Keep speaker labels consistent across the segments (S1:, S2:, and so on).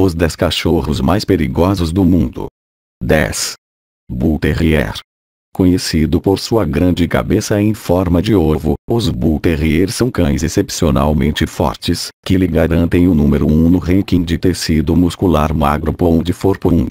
S1: Os 10 cachorros mais perigosos do mundo. 10. Bull Terrier. Conhecido por sua grande cabeça em forma de ovo, os Bull Terrier são cães excepcionalmente fortes, que lhe garantem o número 1 no ranking de tecido muscular magro pound for pound.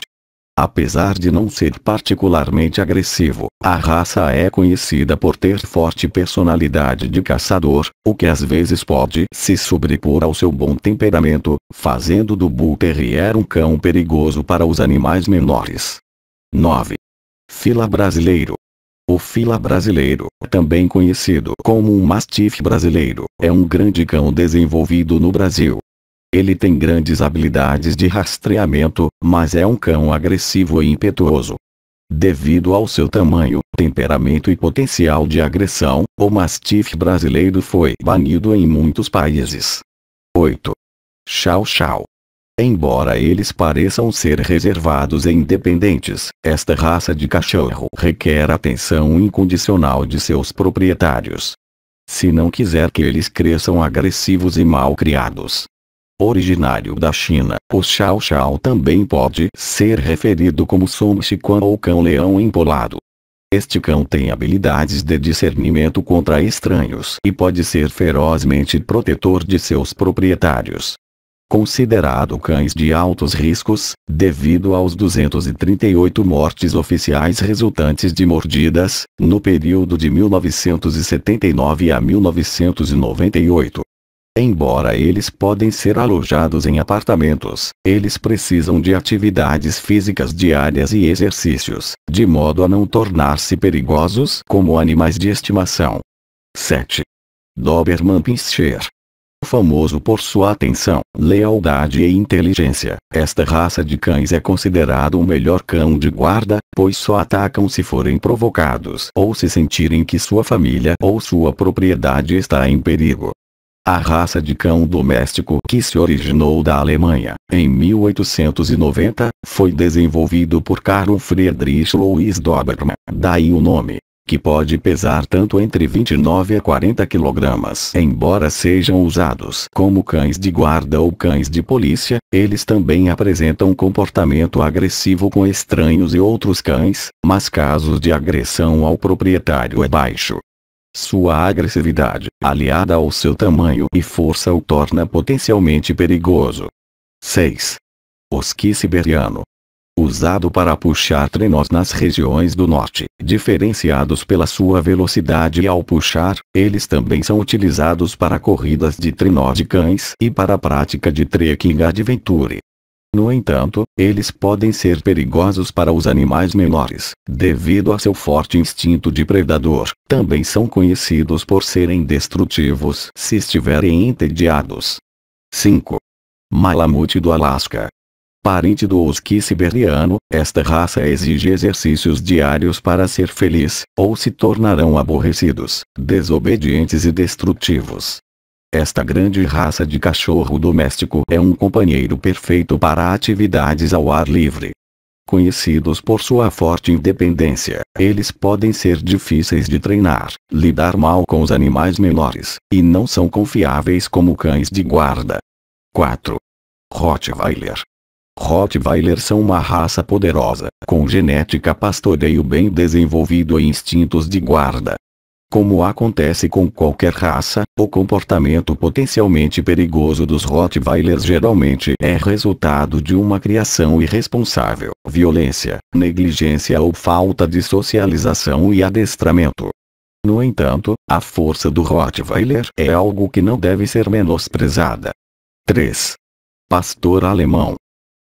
S1: Apesar de não ser particularmente agressivo, a raça é conhecida por ter forte personalidade de caçador, o que às vezes pode se sobrepor ao seu bom temperamento, fazendo do Bull Terrier um cão perigoso para os animais menores. 9. Fila brasileiro. O fila brasileiro, também conhecido como um mastife brasileiro, é um grande cão desenvolvido no Brasil, ele tem grandes habilidades de rastreamento, mas é um cão agressivo e impetuoso. Devido ao seu tamanho, temperamento e potencial de agressão, o Mastiff brasileiro foi banido em muitos países. 8. Chau Chau Embora eles pareçam ser reservados e independentes, esta raça de cachorro requer atenção incondicional de seus proprietários. Se não quiser que eles cresçam agressivos e mal criados, Originário da China, o Xiao Xiao também pode ser referido como Song Chiquan ou cão-leão empolado. Este cão tem habilidades de discernimento contra estranhos e pode ser ferozmente protetor de seus proprietários. Considerado cães de altos riscos, devido aos 238 mortes oficiais resultantes de mordidas, no período de 1979 a 1998. Embora eles podem ser alojados em apartamentos, eles precisam de atividades físicas diárias e exercícios, de modo a não tornar-se perigosos como animais de estimação. 7. Doberman Pinscher famoso por sua atenção, lealdade e inteligência. Esta raça de cães é considerado o melhor cão de guarda, pois só atacam se forem provocados ou se sentirem que sua família ou sua propriedade está em perigo. A raça de cão doméstico que se originou da Alemanha, em 1890, foi desenvolvido por Carl Friedrich Louis Dobermann, daí o nome, que pode pesar tanto entre 29 a 40 kg. Embora sejam usados como cães de guarda ou cães de polícia, eles também apresentam comportamento agressivo com estranhos e outros cães, mas casos de agressão ao proprietário é baixo. Sua agressividade, aliada ao seu tamanho e força o torna potencialmente perigoso. 6. Osqui siberiano. Usado para puxar trenós nas regiões do norte, diferenciados pela sua velocidade e ao puxar, eles também são utilizados para corridas de trenó de cães e para a prática de trekking adventure. No entanto, eles podem ser perigosos para os animais menores, devido a seu forte instinto de predador. Também são conhecidos por serem destrutivos se estiverem entediados. 5. Malamute do Alasca. Parente do husky siberiano, esta raça exige exercícios diários para ser feliz, ou se tornarão aborrecidos, desobedientes e destrutivos. Esta grande raça de cachorro doméstico é um companheiro perfeito para atividades ao ar livre. Conhecidos por sua forte independência, eles podem ser difíceis de treinar, lidar mal com os animais menores, e não são confiáveis como cães de guarda. 4. Rottweiler Rottweiler são uma raça poderosa, com genética pastoreio bem desenvolvido e instintos de guarda, como acontece com qualquer raça, o comportamento potencialmente perigoso dos Rottweilers geralmente é resultado de uma criação irresponsável, violência, negligência ou falta de socialização e adestramento. No entanto, a força do Rottweiler é algo que não deve ser menosprezada. 3. Pastor alemão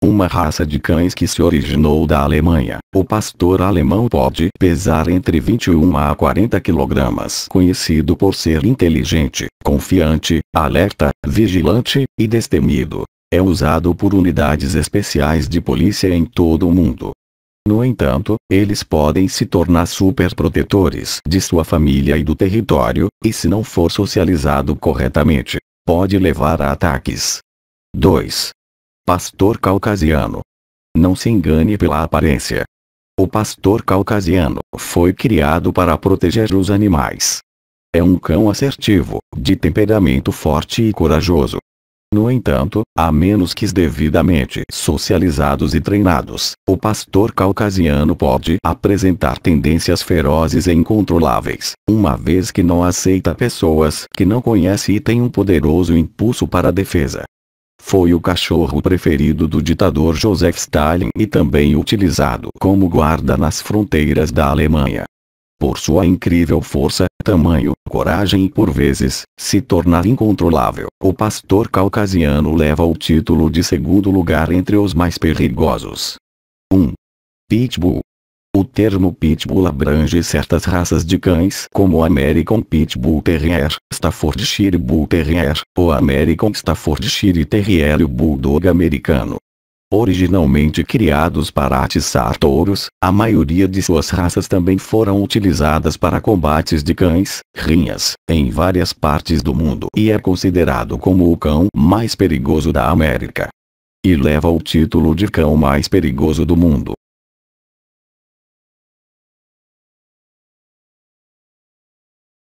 S1: uma raça de cães que se originou da Alemanha. O pastor alemão pode pesar entre 21 a 40 kg, conhecido por ser inteligente, confiante, alerta, vigilante e destemido. É usado por unidades especiais de polícia em todo o mundo. No entanto, eles podem se tornar superprotetores de sua família e do território, e se não for socializado corretamente, pode levar a ataques. 2. Pastor caucasiano. Não se engane pela aparência. O pastor caucasiano foi criado para proteger os animais. É um cão assertivo, de temperamento forte e corajoso. No entanto, a menos que devidamente socializados e treinados, o pastor caucasiano pode apresentar tendências ferozes e incontroláveis, uma vez que não aceita pessoas que não conhece e tem um poderoso impulso para a defesa, foi o cachorro preferido do ditador Joseph Stalin e também utilizado como guarda nas fronteiras da Alemanha. Por sua incrível força, tamanho, coragem e por vezes, se tornar incontrolável, o pastor caucasiano leva o título de segundo lugar entre os mais perigosos. 1. Pitbull o termo Pitbull abrange certas raças de cães como o American Pitbull Terrier, Staffordshire Bull Terrier, ou American Staffordshire Terrier e o Bulldog americano. Originalmente criados para atiçar touros, a maioria de suas raças também foram utilizadas para combates de cães, rinhas, em várias partes do mundo e é considerado como o cão mais perigoso da América. E leva o título de cão mais perigoso do mundo.